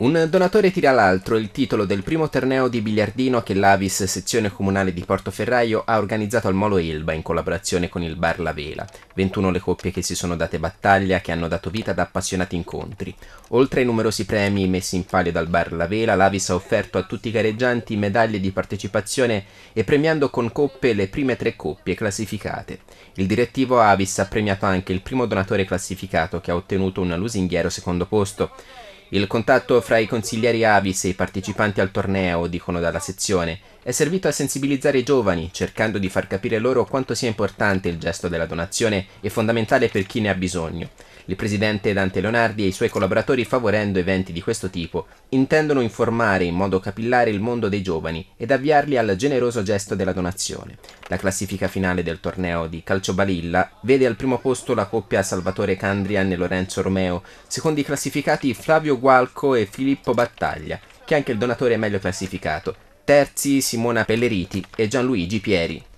Un donatore tira l'altro il titolo del primo torneo di biliardino che l'Avis, sezione comunale di Portoferraio, ha organizzato al Molo Elba in collaborazione con il Bar La Vela. 21 le coppie che si sono date battaglia, che hanno dato vita ad appassionati incontri. Oltre ai numerosi premi messi in palio dal Bar La Vela, l'Avis ha offerto a tutti i gareggianti medaglie di partecipazione e premiando con coppe le prime tre coppie classificate. Il direttivo Avis ha premiato anche il primo donatore classificato che ha ottenuto un lusinghiero secondo posto. Il contatto fra i consiglieri Avis e i partecipanti al torneo, dicono dalla sezione, è servito a sensibilizzare i giovani, cercando di far capire loro quanto sia importante il gesto della donazione e fondamentale per chi ne ha bisogno. Il presidente Dante Leonardi e i suoi collaboratori, favorendo eventi di questo tipo, intendono informare in modo capillare il mondo dei giovani ed avviarli al generoso gesto della donazione. La classifica finale del torneo di calcio balilla vede al primo posto la coppia Salvatore Candrian e Lorenzo Romeo, secondo i classificati Flavio Gualco e Filippo Battaglia, che è anche il donatore meglio classificato. Terzi Simona Pelleriti e Gianluigi Pieri.